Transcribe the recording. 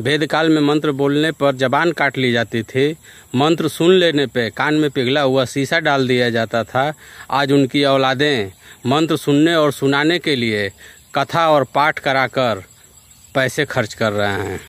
वेद काल में मंत्र बोलने पर जबान काट ली जाती थी मंत्र सुन लेने पे कान में पिघला हुआ शीशा डाल दिया जाता था आज उनकी औलादें मंत्र सुनने और सुनाने के लिए कथा और पाठ कराकर पैसे खर्च कर रहे हैं